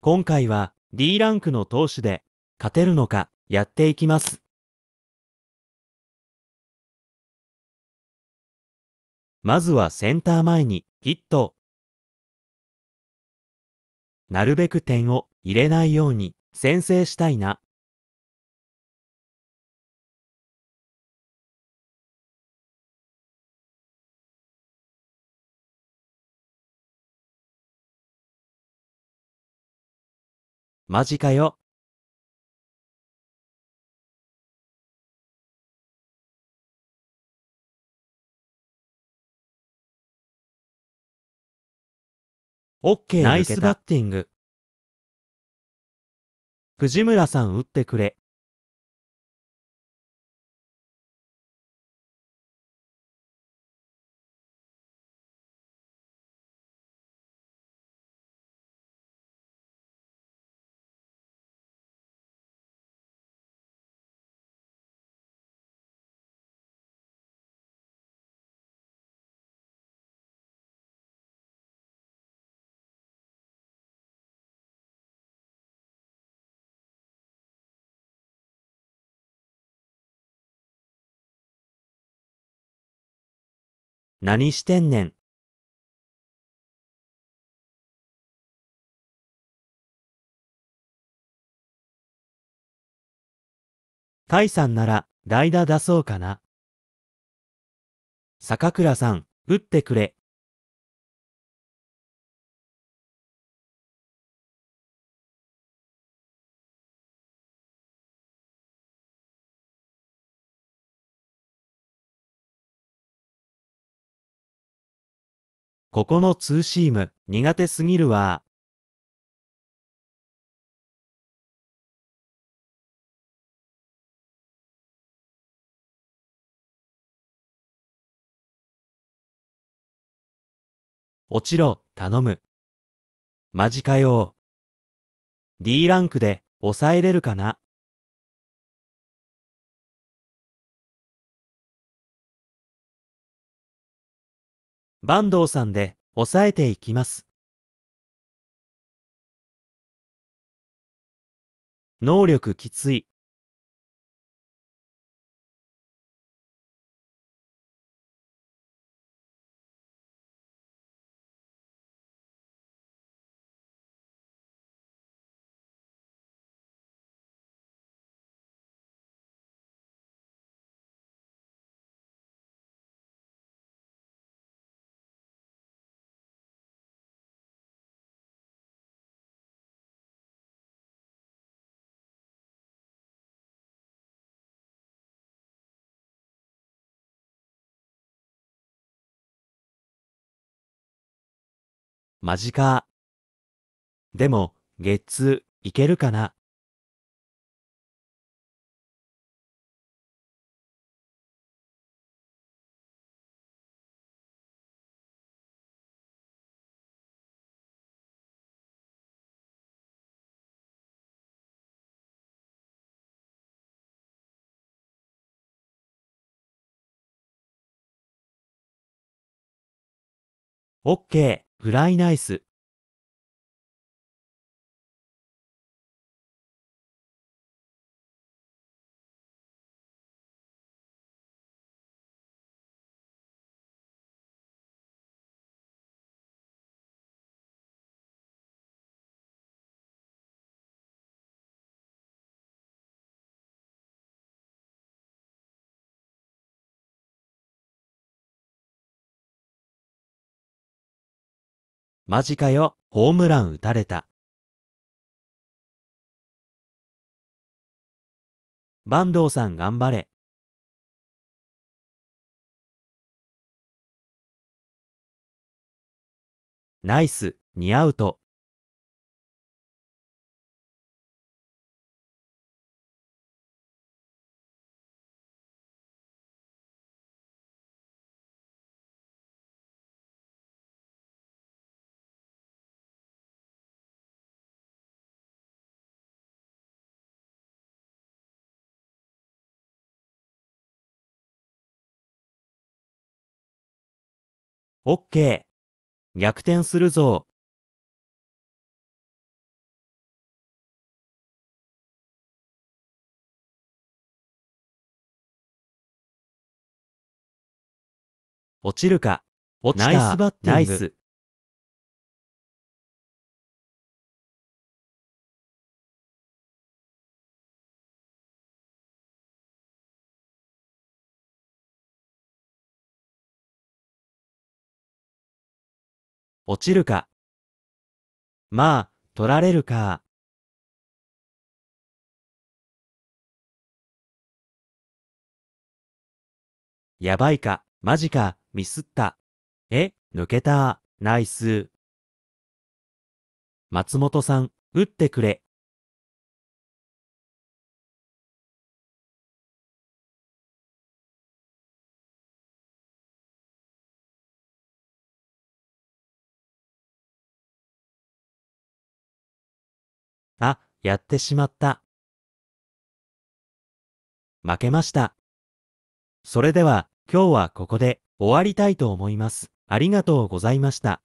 今回は D ランクの投手で勝てるのかやっていきます。まずはセンター前にヒット。なるべく点を入れないように先制したいな。マジかよ。オッケーナイスバッティング。藤村さん打ってくれ。何してんねん。タイさんなら、代打出そうかな。坂倉さん、打ってくれ。ここのツーシーム、苦手すぎるわ。落ちろ、頼む。マジかよ。D ランクで、抑えれるかな坂東さんで押さえていきます。能力きつい。マジか。でも、月、いけるかな。オッケー。フライナイス。マジかよ、ホームラン打たれた。坂東さん頑張れ。ナイス、似合うと。オッケー。逆転するぞ。落ちるか。落ちた。ナイスバッティング。ナイス。落ちるか。まあ、取られるか。やばいか、マジか、ミスった。え、抜けた、ナイス。松本さん、打ってくれ。あ、やってしまった。負けました。それでは、今日はここで終わりたいと思います。ありがとうございました。